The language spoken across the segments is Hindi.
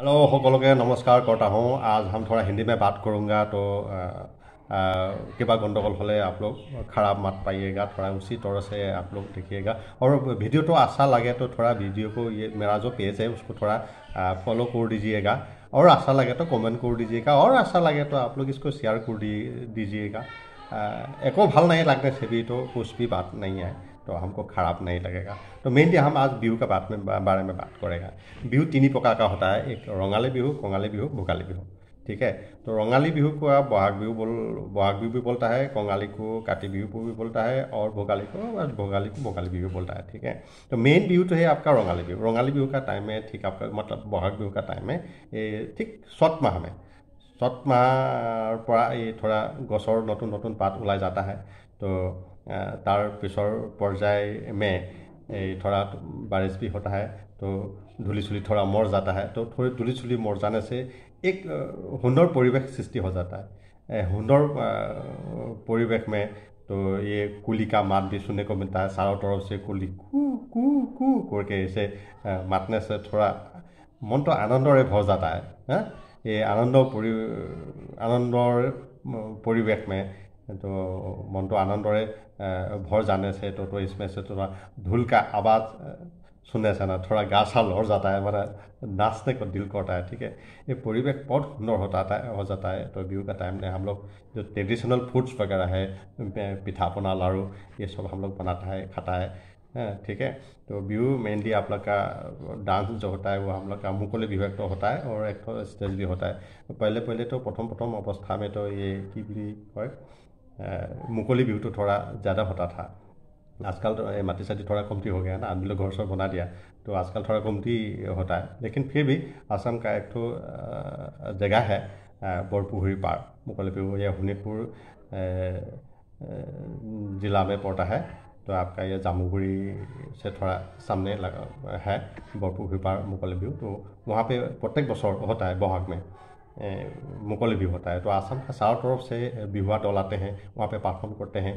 हेलो सकल के नमस्कार करता हूँ आज हम थोड़ा हिंदी में बात करूँगा तो क्या गंडगोल होले आप लोग खराब मत पाइएगा थोड़ा उसी तरह से आप लोग देखिएगा और वीडियो तो अच्छा लगे तो थोड़ा वीडियो को ये मेरा जो पेज है उसको थोड़ा फॉलो कर दीजिएगा और अच्छा लगे तो कमेंट कर दीजिएगा और अच्छा लगे तो आप लोग इसको शेयर कर दीजिएगा एको भल नहीं लगने से भी तो कुछ भी बात नहीं है तो हमको ख़राब नहीं लगेगा तो मेनली हम आज बिहू का बात में बारे में बात करेगा बिहू तीन प्रकार का होता है एक रंगाली बहु कंगाली बहु भोगाली बिहू ठीक है तो रंगाली बिहू को आप बहाग बिहू बोल बहाग बिहू भी बोलता है कंगाली को काटी बिहू को भी बोलता है और भोगाली को भोगाली को भोगाली बिहू बोलता है ठीक है तो मेन बिहू तो है आपका रंगाली बिहू रंगाली बिहू का टाइम है ठीक आपका मतलब बहाग बिहू का टाइम है ये ठीक सत माह में सत माह थोड़ा ये थोड़ा गसर नतून नतून पात उलाय जाता है तो তাৰ পিছৰ পৰ্যায় মে এই ধৰা বাৰিছ বিষ হতাহে তো ধূলি চুলি ধৰা মৰ আহে তো থৰি ধূলি চুলি মৰ জানেছে এক সুন্দৰ পৰিৱেশ সৃষ্টি হৈ যাতা সুন্দৰ পৰিৱেশ মে তো এই কুলিকা মাত দি চোনে কমে তাৰ তৰফ চে কুলি কু কু কু কৰকে এছে মাত থৰা মনটো আনন্দৰে ভৰ যাতায় হা এই আনন্দ পৰি আনন্দৰ পৰিৱেশ মে तो मन तो आनंदरे भर जाने से तो तो इसमें से थोड़ा धूल का आवाज़ सुनने से ना थोड़ा गासा लहर जाता है हमारा नाचने को दिल करता है ठीक है ये परिवेश बहुत सुंदर होता है हो जाता है तो व्यू का टाइम में हम लोग जो ट्रेडिशनल फूड्स वगैरह है पिठा पना लाड़ू ये सब हम लोग बनाता है खाता है ठीक है तो व्यू मेनली आप लोग का डांस जो होता है वो हम लोग का मुकुल विवेक तो होता है और एक तो स्टेज भी होता है तो पहले पहले तो प्रथम प्रथम अवस्था में तो ये की बोली मुकली व्यू तो थोड़ा ज़्यादा होता था आजकल तो माटी साटी थोड़ा कमती हो गया है ना आदमी लोग घर सर बना दिया तो आजकल थोड़ा कमती होता है लेकिन फिर भी आसाम का एक तो जगह है बरपुहरी पार मुकल पेहू यह हुनीपुर जिला में पड़ता है तो आपका यह जामुगुड़ी से थोड़ा सामने लगा है बरपुहरी पार मुकल व्यू तो वहाँ पे प्रत्येक बसों होता है बहाग में मुकुल भी होता है तो आसाम का चारों तरफ से बिहुआ दल आते हैं वहाँ पे परफॉर्म करते हैं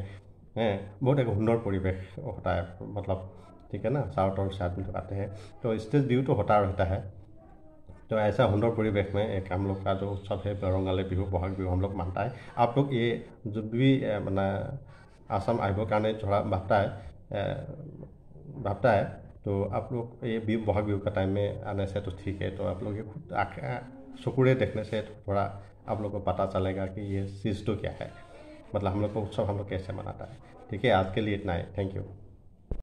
बहुत एक सुंदर परिवेश होता है मतलब ठीक है ना चारों तरफ से आदमी लोग आते हैं तो स्टेज व्यू तो होता रहता है तो ऐसा सुंदर परिवेश में एक हम लोग का जो उत्सव है रंगाली बिहु बहाग बिहु हम लोग मानता है आप लोग ये जो भी मैंने आसाम आइबो कारण थोड़ा भागता है भापता है तो आप लोग ये बहाग बिहू का टाइम में आने से तो ठीक है तो आप लोग ये खुद सुकुड़े देखने से थोड़ा आप लोग को पता चलेगा कि ये चीज़ तो क्या है मतलब हम लोग का उत्सव हम लोग कैसे मनाता है ठीक है आज के लिए इतना है थैंक यू